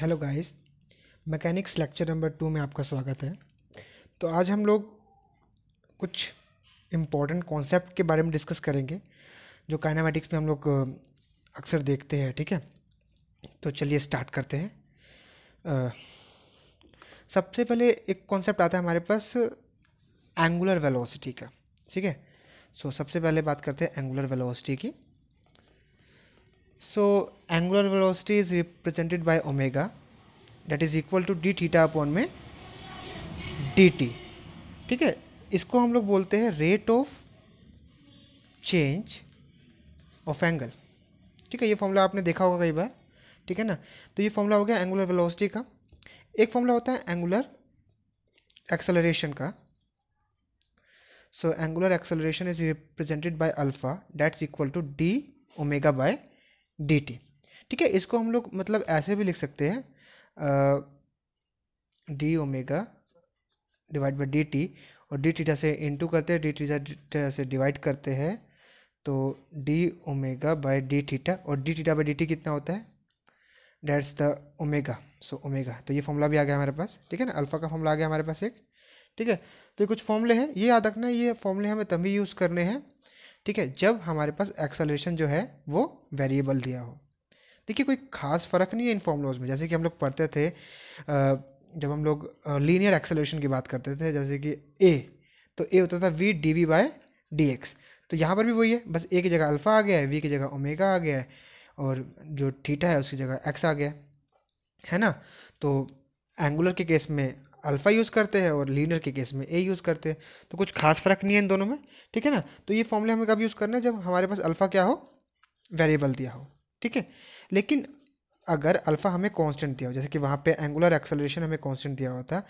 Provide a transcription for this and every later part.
hello guys mechanics lecture number two में आपका स्वागत है तो आज हम लोग कुछ इम्पॉर्टेंट कॉन्सेप्ट के बारे में डिस्कस करेंगे जो काइनामेटिक्स में हम लोग अक्सर देखते हैं ठीक है तो चलिए स्टार्ट करते हैं आ, सबसे पहले एक कॉन्सेप्ट आता है हमारे पास एंगुलर वेलोसिटी का ठीक है सो सबसे पहले बात करते हैं एंगुलर वेलोसिटी की so angular velocity is represented by omega that is equal to d theta upon में dt ठीक है इसको हम लोग बोलते हैं rate of change of angle ठीक है ये फॉर्मूला आपने देखा होगा कई बार ठीक है ना तो ये फॉर्मूला हो गया एंगुलर वेलोसिटी का एक फॉर्मूला होता है एंगुलर एक्सेलरेशन का so angular acceleration is represented by alpha that's equal to D omega by D T ठीक है इसको हम लोग मतलब ऐसे भी लिख सकते हैं D omega divide by D T और डी टीटा से इंटू करते हैं डी टीटा से डिवाइड करते हैं तो D omega by D theta और D theta by D T कितना होता है that's the omega so omega तो ये फॉर्मूला भी आ गया हमारे पास ठीक है ना अल्फ़ा का फॉर्मूला आ गया हमारे पास एक ठीक है तो ये कुछ फॉर्मूले हैं ये याद रखना ये फॉर्मूले हमें तभी यूज़ करने हैं ठीक है जब हमारे पास एक्सेलरेशन जो है वो वेरिएबल दिया हो देखिए कोई खास फ़र्क नहीं है इन फॉर्मूलोज में जैसे कि हम लोग पढ़ते थे जब हम लोग लीनियर एक्सेलरेशन की बात करते थे जैसे कि ए तो ए होता था V D V by D X तो यहाँ पर भी वही है बस ए की जगह अल्फ़ा आ गया है वी की जगह ओमेगा आ गया है और जो थीटा है उसकी जगह एक्स आ गया है ना तो एंगुलर के केस में अल्फ़ा यूज़ करते हैं और लीनर के केस में ए यूज़ करते हैं तो कुछ खास फ़र्क नहीं है इन दोनों में ठीक है ना तो ये फॉर्मूले हमें कब यूज़ करना है जब हमारे पास अल्फ़ा क्या हो वेरिएबल दिया हो ठीक है लेकिन अगर अल्फ़ा हमें कांस्टेंट दिया हो जैसे कि वहाँ पे एंगुलर एक्सेलरेशन हमें कांस्टेंट दिया हुआ था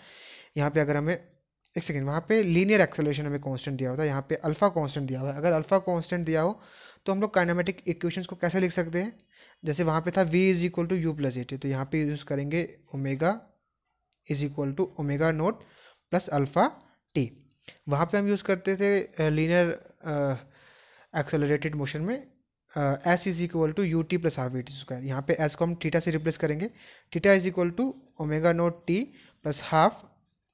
यहाँ पे अगर हमें एक सेकेंड वहाँ पे लीनियर एक्सेलरेशन हमें कांस्टेंट दिया हुआ था यहाँ पे अल्फ़ा कांस्टेंट दिया हुआ है अगर अल्फ़ा कांस्टेंट दिया हो तो हम लोग काइनामेटिक इक्वेशन को कैसे लिख सकते हैं जैसे वहाँ पे था v is equal to U plus A T तो यहाँ पे यूज़ करेंगे omega is equal to omega naught plus alpha T वहाँ पे हम यूज़ करते थे लीनियर एक्सेलरेटेड मोशन में S is equal to U T plus half V T square यहाँ पे एस को हम टीटा से रिप्लेस करेंगे theta is equal to omega naught T plus half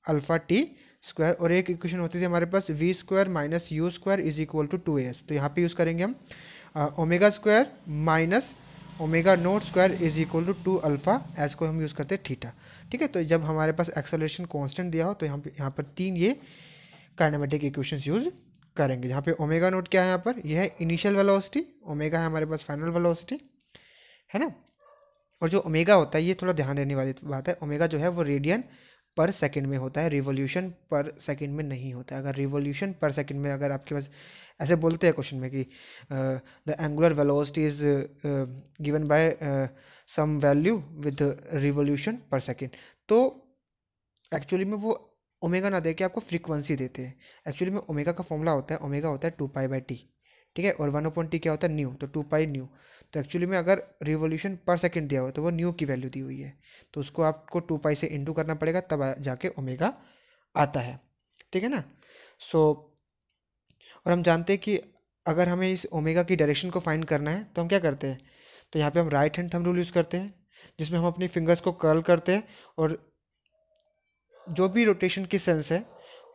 alpha T square और एक इक्वेशन होती थी हमारे पास V square minus U square is equal to two A S तो यहाँ पे यूज़ करेंगे हम omega square minus omega naught square is equal to two alpha as को हम यूज़ करते हैं थीटा ठीक है तो जब हमारे पास एक्सेलरेशन कांस्टेंट दिया हो तो यहाँ पर यहाँ पर तीन ये काइनामेटिक इक्वेशंस यूज़ करेंगे जहाँ पे ओमेगा नोट क्या है यहाँ पर यह है इनिशियल वेलोसिटी ओमेगा है हमारे पास फाइनल वेलोसिटी है ना और जो ओमेगा होता है ये थोड़ा ध्यान देने वाली बात है ओमेगा जो है वो रेडियन पर सेकंड में होता है रिवोल्यूशन पर सेकंड में नहीं होता है अगर रिवोल्यूशन पर सेकंड में अगर आपके पास ऐसे बोलते हैं क्वेश्चन में कि the angular velocity is given by some value with revolution per second तो एक्चुअली में वो ओमेगा ना दे के आपको फ्रीक्वेंसी देते हैं एक्चुअली में ओमेगा का फॉर्मूला होता है ओमेगा होता है टू पाई बाई टी ठीक है और वन पॉइंट टी क्या होता है न्यू तो टू पाई न्यू तो एक्चुअली में अगर रिवोल्यूशन पर सेकेंड दिया हुआ तो वो न्यू की वैल्यू दी हुई है तो उसको आपको टू पाई से इंटू करना पड़ेगा तब जाके ओमेगा आता है ठीक है ना सो so, और हम जानते हैं कि अगर हमें इस ओमेगा की डायरेक्शन को फाइंड करना है तो हम क्या करते हैं तो यहाँ पे हम right hand thumb rule use करते हैं जिसमें हम अपनी फिंगर्स को कर्ल करते हैं और जो भी रोटेशन की सेंस है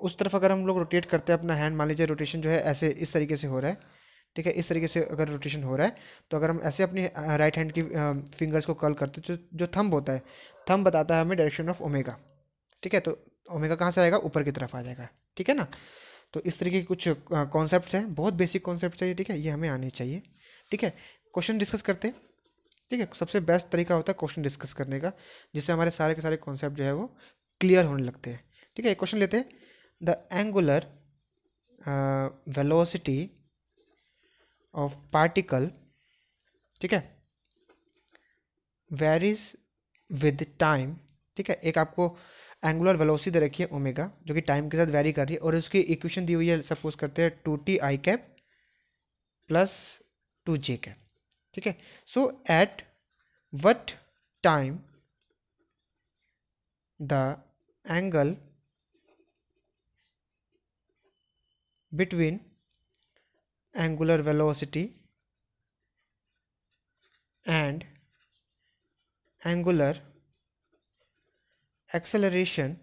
उस तरफ अगर हम लोग रोटेट करते हैं अपना हैंड मान लीजिए रोटेशन जो है ऐसे इस तरीके से हो रहा है ठीक है इस तरीके से अगर रोटेशन हो रहा है तो अगर हम ऐसे अपनी राइट हैंड की फिंगर्स को कर्ल करते तो जो थंब होता है थंब बताता है हमें डायरेक्शन ऑफ ओमेगा ठीक है तो ओमेगा कहाँ से आएगा ऊपर की तरफ आ जाएगा ठीक है ना तो इस तरीके के कुछ कॉन्सेप्ट हैं बहुत बेसिक कॉन्सेप्ट है ठीक है ये हमें आने चाहिए ठीक है क्वेश्चन डिस्कस करते हैं ठीक है सबसे बेस्ट तरीका होता है क्वेश्चन डिस्कस करने का जिससे हमारे सारे के सारे कॉन्सेप्ट जो है वो क्लियर होने लगते हैं ठीक है एक क्वेश्चन लेते हैं the angular velocity of particle ठीक है वेरीज विद टाइम ठीक है एक आपको एंगुलर वेलोसिटी दे रखी है ओमेगा जो कि टाइम के साथ वेरी कर रही है और उसकी इक्वेशन दी हुई है सपोज करते हैं two T I cap plus two J cap ठीक है so at what time the angle between angular velocity and angular acceleration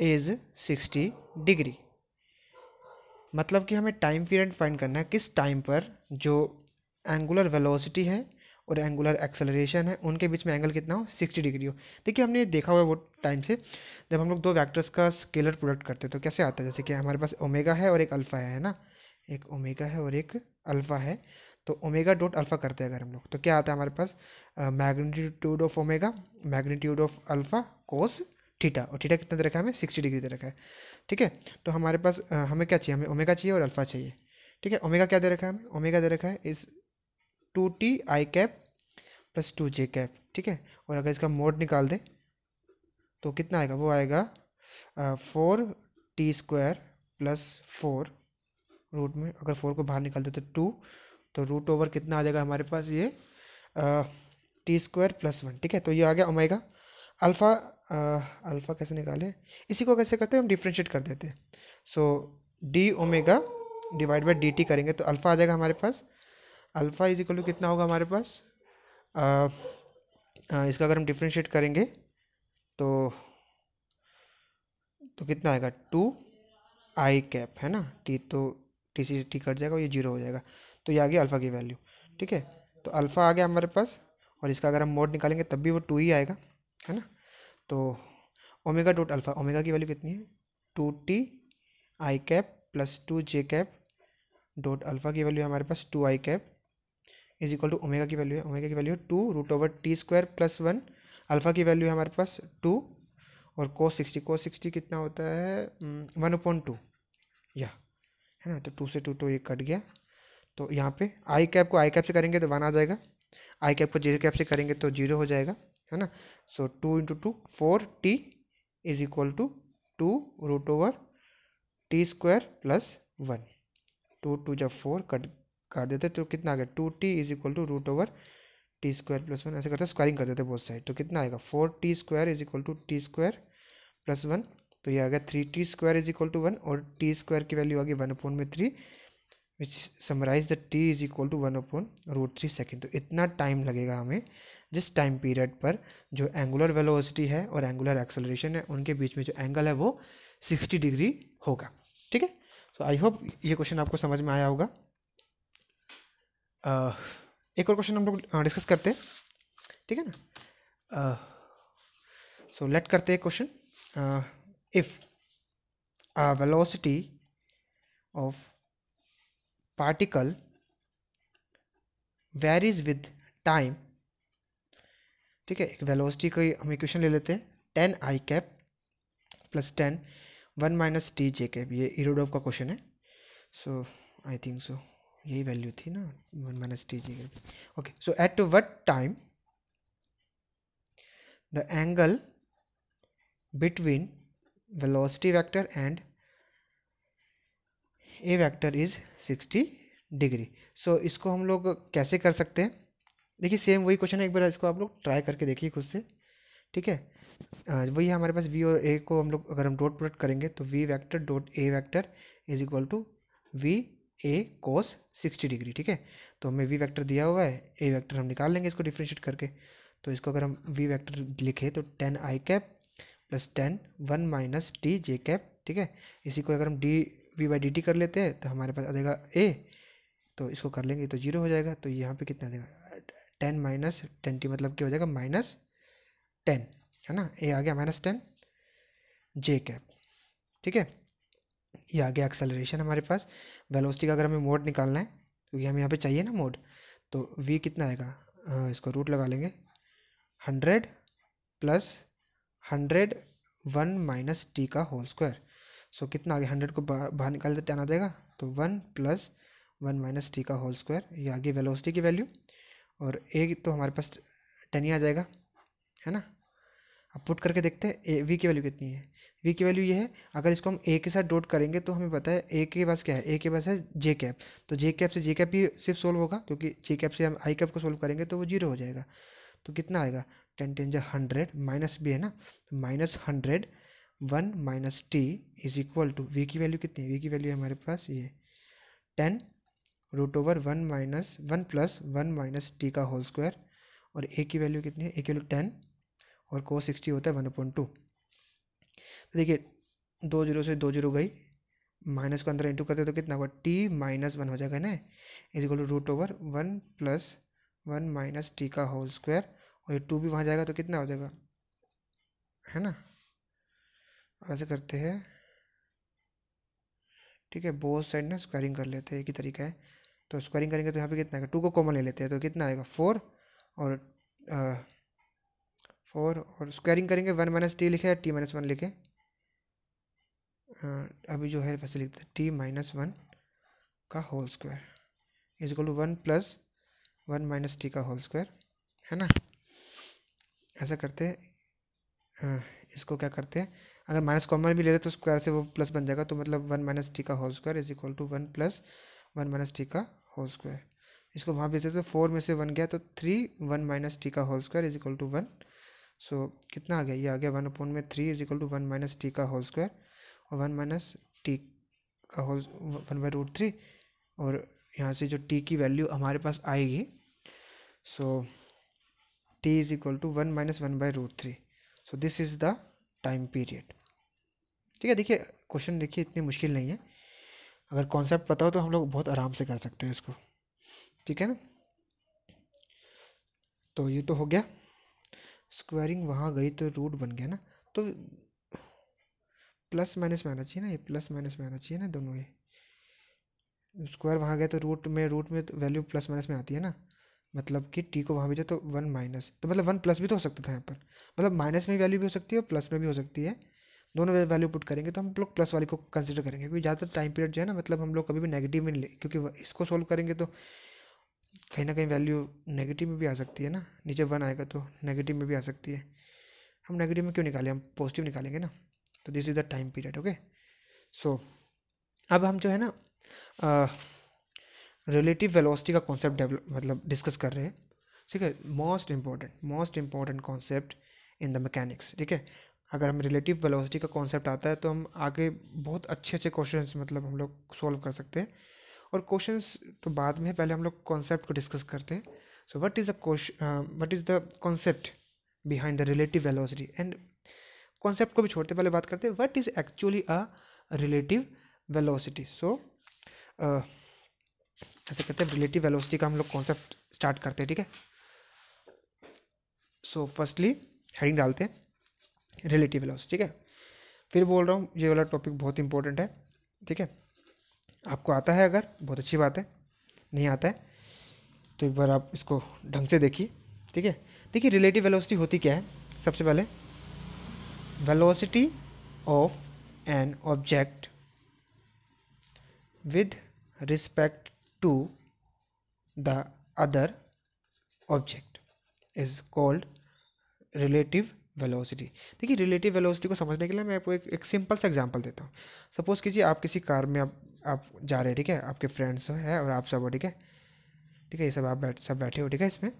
is 60 degree मतलब कि हमें टाइम पीरियड फाइंड करना है किस टाइम पर जो एंगुलर वेलोसिटी है और एंगुलर एक्सेलरेशन है उनके बीच में एंगल कितना हो सिक्सटी डिग्री हो देखिए हमने देखा हुआ है वो टाइम से जब हम लोग दो वैक्टर्स का स्केलर प्रोडक्ट करते हैं तो कैसे आता है जैसे कि हमारे पास ओमेगा है और एक अल्फ़ा है ना एक ओमेगा है और एक अल्फ़ा है तो ओमेगा डॉट अल्फ़ा करते हैं अगर हम लोग तो क्या आता है हमारे पास magnitude of omega magnitude of alpha cos theta और थीटा कितना दे रखा है हमें सिक्सटी डिग्री दे रखा है ठीक है तो हमारे पास हमें क्या चाहिए हमें ओमेगा चाहिए और अल्फ़ा चाहिए ठीक है ओमेगा क्या दे रखा है हमें ओमेगा दे रखा है इस two T I cap plus two J cap ठीक है और अगर इसका मोड निकाल दें तो कितना आएगा वो आएगा four T square plus four root में अगर फोर को बाहर निकाल दें तो टू तो रूट ओवर कितना आ जाएगा हमारे पास ये टी स्क्वायर प्लस वन ठीक है तो ये आ गया ओमेगा अल्फ़ा अल्फ़ा कैसे निकाले इसी को कैसे करते हैं हम डिफ्रेंशिएट कर देते हैं so D omega divide by D T करेंगे तो अल्फ़ा आ जाएगा हमारे पास अल्फ़ा इज इक्वल टू कितना होगा हमारे पास आ, आ, इसका अगर हम डिफ्रेंशिएट करेंगे तो तो कितना आएगा टू आई कैप है ना टी तो टी सी टी कट जाएगा और ये जीरो हो जाएगा तो ये आ गया अल्फ़ा की वैल्यू ठीक है तो अल्फ़ा आ गया हमारे पास और इसका अगर हम मोड निकालेंगे तब भी वो टू ही आएगा है ना तो ओमेगा डॉट अल्फ़ा ओमेगा की वैल्यू कितनी है two T I cap plus two J cap dot alpha की वैल्यू हमारे पास two I cap is equal to omega की वैल्यू है ओमेगा की वैल्यू है two root over T square plus one alpha की वैल्यू है हमारे पास टू और को सिक्सटी को सिक्सटी कितना होता है वन अपॉन टू या है ना तो टू से टू तो ये कट गया तो यहाँ पे आई कैप को आई कैप से करेंगे तो वन आ जाएगा आई कैप को जे कैप से करेंगे तो जीरो हो जाएगा है ना so two into two four T is equal to two root over T square plus one two two जब फोर कट काट देते तो कितना आ गया two T is equal to root over T square plus one ऐसे करते squaring कर देते बहुत साइड तो कितना आएगा four T square is equal to T square plus one तो ये आ गया three T square is equal to one और टी स्क्वायर की वैल्यू आ गई वन अपोन में three which summarize the T is equal to one upon root three second तो इतना टाइम लगेगा हमें जिस टाइम पीरियड पर जो एंगुलर वेलोसिटी है और एंगुलर एक्सेलरेशन है उनके बीच में जो एंगल है वो सिक्सटी डिग्री होगा ठीक है तो आई होप ये क्वेश्चन आपको समझ में आया होगा एक और क्वेश्चन हम लोग डिस्कस करते हैं ठीक है ना सो लेट करते हैं question if a velocity of particle varies with time ठीक है एक वेलोसिटी का हम इक्वेशन ले लेते हैं ten I cap plus ten one minus T J cap ये इरोडोव का क्वेश्चन है सो आई थिंक सो यही वैल्यू थी ना one minus T J okay so at what time the angle between velocity vector and A vector is sixty degree so इसको हम लोग कैसे कर सकते हैं देखिए सेम वही क्वेश्चन है एक बार इसको आप लोग ट्राई करके देखिए खुद से ठीक है वही हमारे पास वी और ए को हम लोग अगर हम डॉट प्रोडक्ट करेंगे तो V vector dot A vector is equal to V A cos sixty degree ठीक है तो हमें वी वैक्टर दिया हुआ है ए वैक्टर हम निकाल लेंगे इसको डिफ्रेंशिएट करके तो इसको अगर हम वी वैक्टर लिखे तो ten I cap plus ten one minus T J cap ठीक है इसी को अगर हम D V by D T कर लेते हैं तो हमारे पास आ जाएगा ए तो इसको कर लेंगे तो जीरो हो जाएगा तो यहाँ पे कितना आ जाएगा टेन माइनस टेन टी मतलब क्या हो जाएगा माइनस टेन है ना ए आ गया माइनस टेन जे कैप ठीक है ये आ गया एक्सेलरेशन हमारे पास वेलोसिटी का अगर हमें मोड निकालना है क्योंकि तो हमें यहाँ पे चाहिए ना मोड तो वी कितना आएगा इसको रूट लगा लेंगे hundred plus hundred one minus T का होल स्क्वायर सो कितना आ गया हंड्रेड को बाहर निकाल देते आना देगा तो one plus one minus T का होल स्क्वायर ये आ गई वेलोसिटी की वैल्यू और ए तो हमारे पास टेन ही आ जाएगा है ना अब पुट करके देखते हैं ए वी की वैल्यू कितनी है वी की वैल्यू ये है अगर इसको हम ए के साथ डोट करेंगे तो हमें पता है ए के पास क्या है ए के पास है जे कैप तो जे कैप से जे कैप ही सिर्फ सोल्व होगा क्योंकि जे कैप से हम आई कैप को सोल्व करेंगे तो वो जीरो हो जाएगा तो कितना आएगा टेन टेन जो हंड्रेड माइनस भी है ना तो minus hundred one minus T is equal to V की वैल्यू कितनी है वी की वैल्यू है हमारे पास ये ten root over one minus one plus one minus T का होल स्क्वायर और ए की वैल्यू कितनी है ए की वैल्यू टेन और को सिक्सटी होता है वन पॉइंट टू देखिए दो जीरो से दो जीरो गई माइनस को अंदर इंटू करते तो कितना होगा टी माइनस वन हो जाएगा ना is equal to root over one plus one minus T का होल स्क्वायर और ये टू भी वहाँ जाएगा तो कितना हो जाएगा है ना ऐसे करते हैं ठीक है बोथ साइड ना स्क्वायरिंग कर लेते हैं एक ही तरीका है तो स्क्वायरिंग करेंगे तो यहाँ पे कितना आएगा टू को कॉमन ले लेते हैं तो कितना आएगा फोर और फोर और स्क्वायरिंग करेंगे वन माइनस टी लिखे या टी माइनस वन लिखे अभी जो है वैसे लिखते हैं टी माइनस वन का whole square is equal to one plus one minus T का होल स्क्वायर है ना ऐसा करते हैं इसको क्या करते हैं अगर माइनस कॉमन भी ले रहे तो स्क्वायर से वो प्लस बन जाएगा तो मतलब वन माइनस टी का whole square is equal to one plus one minus T का होल स्क्वायर इसको वहाँ भेजते तो फोर में से वन गया तो थ्री वन माइनस टी का whole square is equal to one so कितना आ गया ये आ गया वन अपॉन में three is equal to one minus T का होल स्क्वायर और वन माइनस टी का whole one by root three और यहाँ से जो टी की वैल्यू हमारे पास आएगी so T is equal to one minus one by root three so this is the time period ठीक है देखिए क्वेश्चन देखिए इतनी मुश्किल नहीं है अगर कॉन्सेप्ट पता हो तो हम लोग बहुत आराम से कर सकते हैं इसको ठीक है ना तो ये तो हो गया स्क्वायरिंग वहाँ गई तो रूट बन गया ना तो प्लस माइनस में आना चाहिए ना ये प्लस माइनस में आना चाहिए ना दोनों ये स्क्वायर वहाँ गया तो रूट में रूट में तो वैल्यू प्लस माइनस में आती है ना मतलब कि टी को वहाँ भेजा तो वन माइनस तो मतलब वन प्लस भी तो हो सकता था यहाँ पर मतलब माइनस में वैल्यू भी हो सकती है और प्लस में भी हो सकती है दोनों वैल्यू पुट करेंगे तो हम लोग प्लस वाली को कंसिडर करेंगे क्योंकि ज़्यादातर टाइम पीरियड जो है ना मतलब हम लोग कभी भी नेगेटिव में ले क्योंकि इसको सोल्व करेंगे तो कहीं ना कहीं वैल्यू नेगेटिव में भी आ सकती है ना नीचे वन आएगा तो नेगेटिव में भी आ सकती है हम नेगेटिव में क्यों निकालें हम पॉजिटिव निकालेंगे ना तो this is the time period okay so अब हम जो है ना रिलेटिव वेलोसिटी का कॉन्सेप्ट मतलब डिस्कस कर रहे हैं ठीक है most important most important concept in the mechanics ठीक है अगर हम रिलेटिव वेलोसिटी का कॉन्सेप्ट आता है तो हम आगे बहुत अच्छे अच्छे क्वेश्चन मतलब हम लोग सॉल्व कर सकते हैं और क्वेश्चन तो बाद में पहले हम लोग कॉन्सेप्ट को डिस्कस करते हैं so what is the what is the concept behind the relative velocity and concept को भी छोड़ते पहले बात करते हैं what is actually a relative velocity so ऐसे करते हैं रिलेटिव वेलोसिटी का हम लोग कॉन्सेप्ट स्टार्ट करते हैं ठीक है सो फर्स्टली हेडिंग डालते हैं रिलेटिव वेलोसिटी ठीक है फिर बोल रहा हूँ ये वाला टॉपिक बहुत इंपॉर्टेंट है ठीक है आपको आता है अगर बहुत अच्छी बात है नहीं आता है तो एक बार आप इसको ढंग से देखिए ठीक है देखिए रिलेटिव वेलोसिटी होती क्या है सबसे पहले velocity of an object with respect to the other object is called relative velocity देखिए रिलेटिव वेलोसिटी को समझने के लिए मैं आपको एक एक सिंपल सा एग्जांपल देता हूँ सपोज़ कीजिए आप किसी कार में आप आप जा रहे हैं ठीक है आपके फ्रेंड्स हैं और आप सब हो ठीक है ठीक है ये सब आप बैठ सब बैठे हो ठीक है इसमें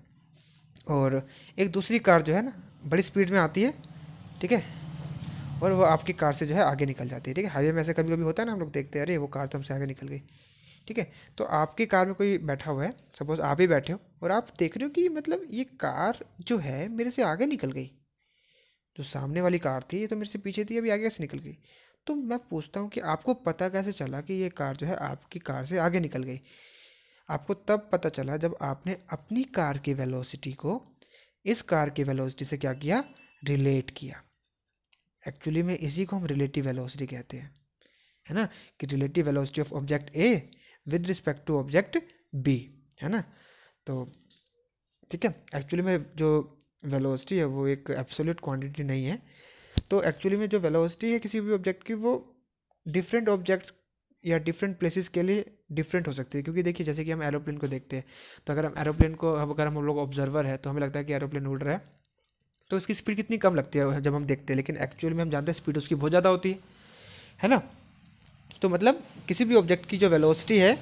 और एक दूसरी कार जो है ना बड़ी स्पीड में आती है ठीक है और वो आपकी कार से जो है आगे निकल जाती है ठीक है हाईवे में ऐसे कभी कभी होता है ना हम लोग देखते हैं अरे वो कार तो हमसे आगे निकल गई ठीक है तो आपकी कार में कोई बैठा हुआ है सपोज आप ही बैठे हो और आप देख रहे हो कि मतलब ये कार जो है मेरे से आगे निकल गई जो सामने वाली कार थी ये तो मेरे से पीछे थी अभी आगे कैसे निकल गई तो मैं पूछता हूँ कि आपको पता कैसे चला कि ये कार जो है आपकी कार से आगे निकल गई आपको तब पता चला जब आपने अपनी कार की वेलोसिटी को इस कार की वेलोसिटी से क्या किया रिलेट किया एक्चुअली में इसी को हम रिलेटिव वेलोसिटी कहते हैं है ना कि relative velocity of object A with respect to object B है ना तो ठीक है एक्चुअली में जो वेलोसिटी है वो एक एब्सोल्यूट क्वांटिटी नहीं है तो एक्चुअली में जो वेलोसिटी है किसी भी ऑब्जेक्ट की वो डिफरेंट ऑब्जेक्ट्स या डिफरेंट प्लेसेस के लिए डिफरेंट हो सकती है क्योंकि देखिए जैसे कि हम एरोप्लेन को देखते हैं तो अगर हम एरोप्लेन को अगर हम लोग ऑब्जर्वर है तो हमें लगता है कि एरोप्लेन उड़ रहा है तो इसकी स्पीड कितनी कम लगती है जब हम देखते हैं लेकिन एक्चुअल में हम जानते हैं स्पीड उसकी बहुत ज़्यादा होती है है ना तो मतलब किसी भी ऑब्जेक्ट की जो वेलोसिटी है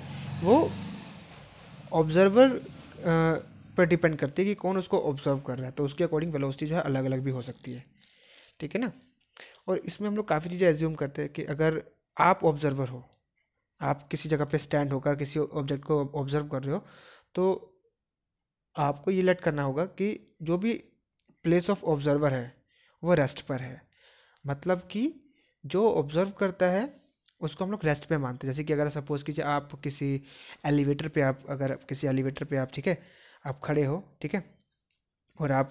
वो ऑब्जर्वर पर डिपेंड करती है कि कौन उसको ऑब्जर्व कर रहा है तो उसके अकॉर्डिंग वेलोसिटी जो है अलग अलग भी हो सकती है ठीक है ना और इसमें हम लोग काफ़ी चीज़ें एज्यूम करते हैं कि अगर आप ऑब्जर्वर हो आप किसी जगह पे स्टैंड होकर किसी ऑब्जेक्ट को ऑब्जर्व कर रहे हो तो आपको ये लेट करना होगा कि जो भी प्लेस ऑफ ऑब्जर्वर है वो रेस्ट पर है मतलब कि जो ऑब्ज़र्व करता है उसको हम लोग रेस्ट पे मानते हैं जैसे कि अगर सपोज़ कीजिए आप किसी एलिवेटर पे आप अगर किसी एलिवेटर पे आप ठीक है आप खड़े हो ठीक है और आप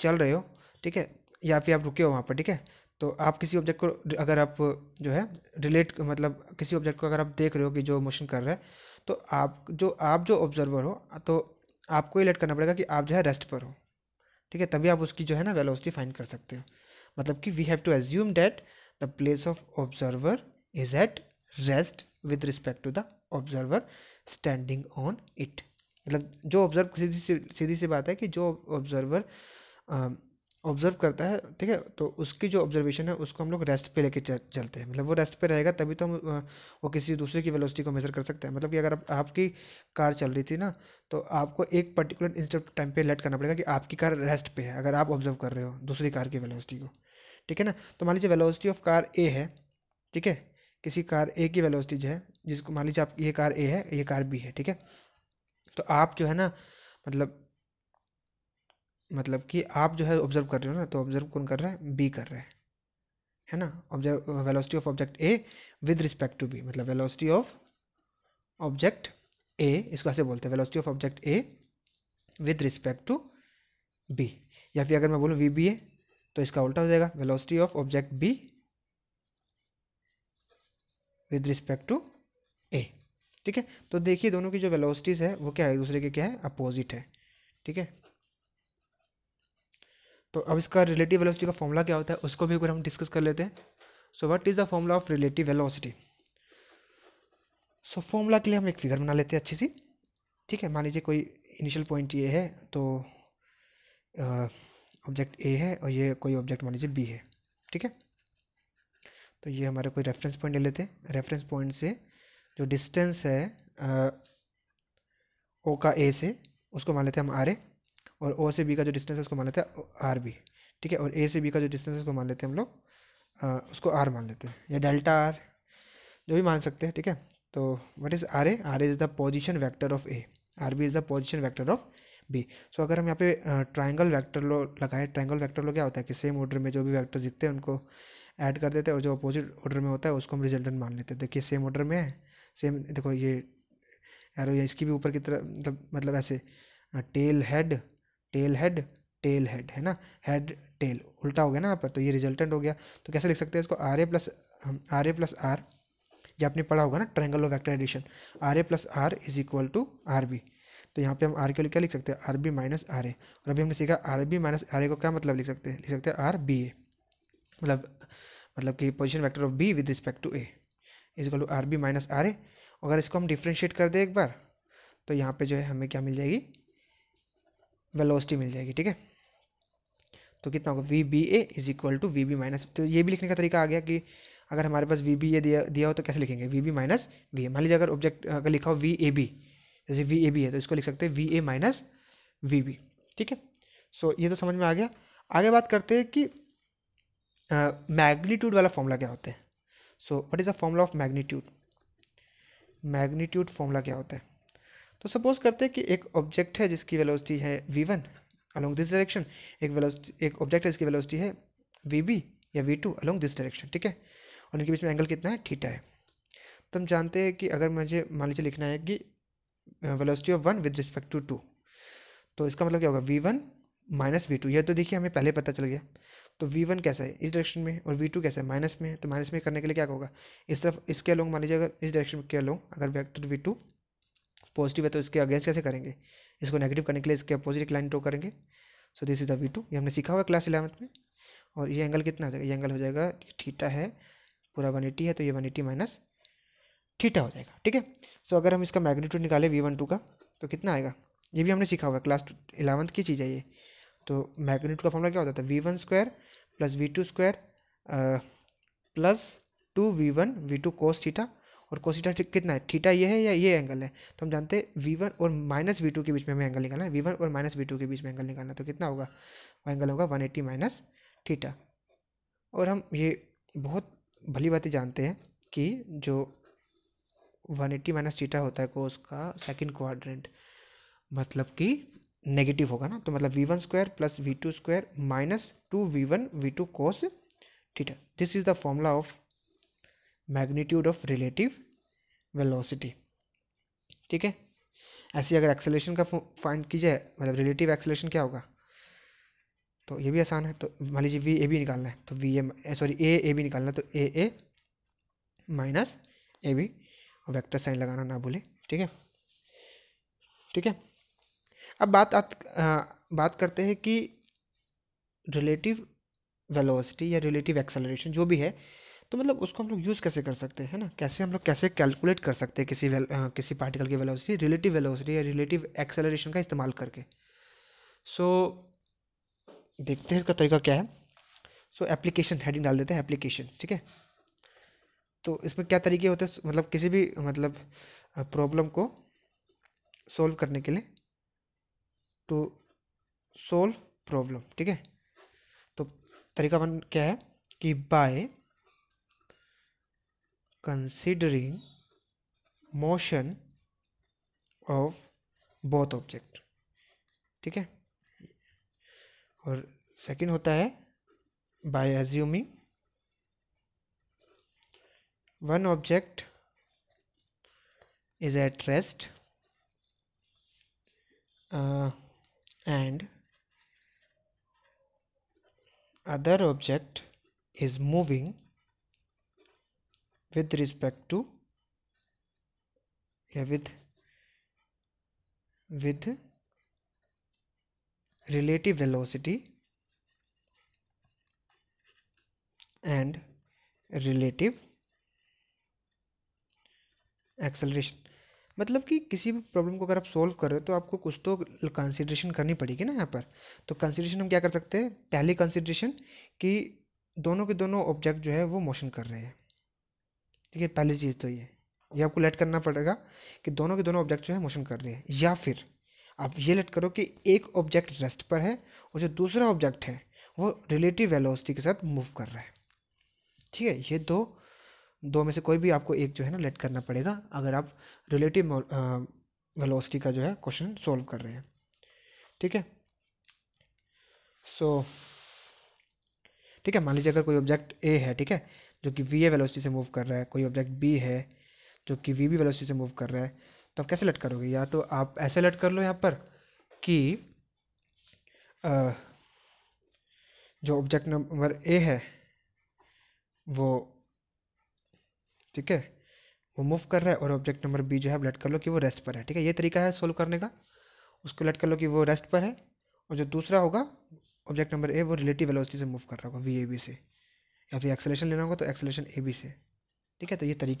चल रहे हो ठीक है या फिर आप रुके हो वहाँ पर ठीक है तो आप किसी ऑब्जेक्ट को अगर आप जो है रिलेट मतलब किसी ऑब्जेक्ट को अगर आप देख रहे हो कि जो मोशन कर रहा है तो आप जो आप जो ऑब्जर्वर हो तो आपको ये लेट करना पड़ेगा कि आप जो है रेस्ट पर हो ठीक है तभी आप उसकी जो है ना वेलोसिटी फाइंड कर सकते हो मतलब कि we have to assume that the place of observer is at rest with respect to the observer standing on it मतलब जो ऑब्जर्व सीधी सीधी सी बात है कि जो ऑब्जर्वर ऑब्जर्व करता है ठीक है तो उसकी जो ऑब्जर्वेशन है उसको हम लोग रेस्ट पे लेके चलते हैं मतलब वो रेस्ट पे रहेगा तभी तो हम वो किसी दूसरे की वेलोसिटी को मेज़र कर सकते हैं मतलब कि अगर आप, आपकी कार चल रही थी ना तो आपको एक पर्टिकुलर इंस्टेंट टाइम पे लेट करना पड़ेगा कि आपकी कार रेस्ट पे है अगर आप ऑब्जर्व कर रहे हो दूसरी कार की वेलोसिटी को ठीक है ना तो मान लीजिए वेलोसिटी ऑफ कार ए है ठीक है किसी कार ए की वेलोसिटी जो है जिसको मान लीजिए आप ये कार ए है ये कार बी है ठीक है तो आप जो है ना मतलब मतलब कि आप जो है ऑब्जर्व कर रहे हो ना तो ऑब्जर्व कौन कर रहा है बी कर रहा है है ना observe velocity of object A with respect to B मतलब वेलोसिटी ऑफ ऑब्जेक्ट ए इसको ऐसे बोलते हैं velocity of object A with respect to B या फिर अगर मैं बोलूँ वी बी ए तो इसका उल्टा हो जाएगा velocity of object B with respect to A ठीक है तो देखिए दोनों की जो वेलोसिटीज़ है वो क्या है दूसरे के क्या है अपोजिट है ठीक है तो अब इसका रिलेटिव वेलोसिटी का फॉर्मूला क्या होता है उसको भी अगर हम डिस्कस कर लेते हैं so what is the formula of relative velocity so formula के लिए हम एक फिगर बना लेते हैं अच्छी सी ठीक है मान लीजिए कोई इनिशियल पॉइंट ये है तो ऑब्जेक्ट ए है और ये कोई ऑब्जेक्ट मान लीजिए बी है ठीक है तो ये हमारे कोई रेफरेंस पॉइंट ले लेते हैं रेफरेंस पॉइंट से जो डिस्टेंस है ओ का ए से उसको मान लेते हैं हम आर ए और ओ से बी का जो डिस्टेंस है उसको मान लेते हैं आर बी ठीक है और ए से बी का जो डिस्टेंस है उसको मान लेते हैं हम लोग उसको आर मान लेते हैं या डेल्टा आर जो भी मान सकते हैं ठीक है तो what is R A R is the position vector of A R B is the position vector of B so अगर हम यहाँ पे ट्राइंगल वैक्टर लो लगाए ट्राइंगल वैक्टर लो क्या होता है कि सेम ऑर्डर में जो भी वैक्टर दिखते हैं उनको ऐड कर देते हैं और जो अपोजिट ऑर्डर में होता है उसको हम रिजल्टेंट मान लेते हैं देखिए सेम ऑर्डर में है सेम देखो ये एरो इसकी भी ऊपर की तरफ मतलब मतलब ऐसे tail head tail head tail head है ना हेड टेल उल्टा हो गया ना यहाँ पर तो ये रिजल्टेंट हो गया तो कैसे लिख सकते हैं इसको R A plus R A plus R ये आपने पढ़ा होगा ना triangle of vector addition R A plus R is equal to R B तो यहाँ पे हम आर के लिए क्या लिख सकते हैं R B minus R A और अभी हमने सीखा R B minus R A को क्या मतलब लिख सकते हैं लिख सकते हैं आर बी ए मतलब मतलब कि position vector of B with respect to A is equal to R B minus R A अगर इसको हम डिफ्रेंशिएट कर दें एक बार तो यहाँ पे जो है हमें क्या मिल जाएगी वेलोसिटी मिल जाएगी ठीक है तो कितना होगा V B A is equal to V B minus तो ये भी लिखने का तरीका आ गया कि अगर हमारे पास वी बी ए दिया दिया हो तो कैसे लिखेंगे V B minus V A मान लीजिए अगर ऑब्जेक्ट अगर लिखा हो वी ए बी जैसे वी ए बी है तो इसको लिख सकते हैं V A minus V B ठीक है सो ये तो समझ में आ गया आगे बात करते हैं कि मैग्नीट्यूड वाला फॉर्मूला क्या होता है so what is the formula of magnitude magnitude formula क्या होता है तो सपोज करते हैं कि एक ऑब्जेक्ट है जिसकी वेलोसिटी है V one along this direction एक वेलोसिटी एक ऑब्जेक्ट है जिसकी वेलोसिटी है वी बी या V two along this direction ठीक है और इनके बीच में एंगल कितना है ठीटा है तो हम जानते हैं कि अगर मुझे मान लीजिए लिखना है कि velocity of one with respect to two तो इसका मतलब क्या होगा V one minus V two यह तो देखिए हमें पहले पता चल गया तो वी वन कैसा है इस डायरेक्शन में और वी टू कैसा है माइनस में है तो माइनस में करने के लिए क्या होगा इस तरफ इसके अलोंग मान लीजिए अगर इस डायरेक्शन के अलोंग अगर वेक्टर वी टू पॉजिटिव है तो इसके अगेंस्ट कैसे करेंगे इसको नेगेटिव करने के लिए इसके अपोजिट लाइन ड्रो करेंगे so this is the V two ये हमने सीखा हुआ क्लास इलेवंथ में और ये एंगल कितना हो जाएगा ये एंगल हो जाएगा ठीटा है पूरा वन एटी है तो ये वन एटी माइनस ठीटा हो जाएगा ठीक है सो अगर हम इसका मैग्नीट्यूड निकालें वी वन टू का तो कितना आएगा ये भी हमने सीखा हुआ क्लास इलेवंथ की चीज़ है ये तो मैग्नीट्यूड का फॉर्मला क्या होता था V one square plus V two square plus two V one V two cos theta और कोसीटा कितना है थीटा ये है या ये एंगल है तो हम जानते हैं वी वन और माइनस वी टू के बीच में हमें एंगल निकालना है वी वन और माइनस वी टू के बीच में एंगल निकालना तो कितना होगा वो एंगल होगा वन एट्टी माइनस थीटा और हम ये बहुत भली बातें जानते हैं कि जो वन एट्टी माइनस थीटा होता है कोस का सेकेंड क्वाड्रेंट मतलब कि नेगेटिव होगा ना तो मतलब V one square plus V two square minus two V one V two cos theta this is the formula of magnitude of relative velocity ठीक है ऐसे अगर एक्सेलेशन का फाइंड जाए मतलब रिलेटिव एक्सेलेशन क्या होगा तो ये भी आसान है तो मान लीजिए वी ए भी निकालना है तो वी ए सॉरी ए ए भी निकालना है तो A A minus A B vector sign लगाना ना भूलें ठीक है ठीक है अब बात आ, बात करते हैं कि रिलेटिव वेलोसिटी या रिलेटिव एक्सेलरेशन जो भी है तो मतलब उसको हम लोग यूज़ कैसे कर सकते हैं ना कैसे हम लोग कैसे कैलकुलेट कर सकते हैं किसी वेल किसी पार्टिकल की वेलोसिटी रिलेटिव वेलोसिटी या रिलेटिव एक्सेलरेशन का इस्तेमाल करके सो so, देखते हैं इसका तरीका क्या है सो एप्लीकेशन हेडिंग डाल देते हैं एप्लीकेशन ठीक है तो इसमें क्या तरीके होते हैं मतलब किसी भी मतलब प्रॉब्लम को सोल्व करने के लिए टू सोल्व प्रॉब्लम ठीक है तो तरीका वन क्या है कि by considering motion of both object ठीक है और second होता है by assuming one object is at rest uh, and other object is moving with respect to या with with relative velocity and relative acceleration मतलब कि किसी भी प्रॉब्लम को अगर आप सॉल्व कर रहे हो तो आपको कुछ तो कंसिड्रेशन करनी पड़ेगी ना यहाँ पर तो कंसिड्रेशन हम क्या कर सकते हैं पहली कंसिड्रेशन कि दोनों के दोनों ऑब्जेक्ट जो है वो मोशन कर रहे हैं ठीक है पहली चीज़ तो ये ये आपको लेट करना पड़ेगा कि दोनों के दोनों ऑब्जेक्ट जो है मोशन कर रहे हैं या फिर आप ये लेट करो कि एक ऑब्जेक्ट रेस्ट पर है और जो दूसरा ऑब्जेक्ट है वो रिलेटिव वेलोसिटी के साथ मूव कर रहा है ठीक है ये दो दो में से कोई भी आपको एक जो है ना लेट करना पड़ेगा अगर आप रिलेटिव वेलोसिटी का जो है क्वेश्चन सॉल्व कर रहे हैं ठीक है सो so, ठीक है मान लीजिए अगर कोई ऑब्जेक्ट ए है ठीक है जो कि वी ए वेलोसिटी से मूव कर रहा है कोई ऑब्जेक्ट बी है जो कि वी बी वेलोसिटी से मूव कर रहा है तो आप कैसे लट करोगे या तो आप ऐसे लट कर लो यहाँ पर कि आ, जो ऑब्जेक्ट नंबर ए है वो ठीक है वो मूव कर रहा है और ऑब्जेक्ट नंबर बी जो है लट कर लो कि वो रेस्ट पर है ठीक है ये तरीका है सोल्व करने का उसको लट कर लो कि वो रेस्ट पर है और जो दूसरा होगा ऑब्जेक्ट नंबर ए वो रिलेटिव वेलोसिटी से मूव कर रहा होगा वी ए बी से या फिर एक्सेलेशन लेना होगा तो एक्सेलेशन ए बी से ठीक है तो ये तरीके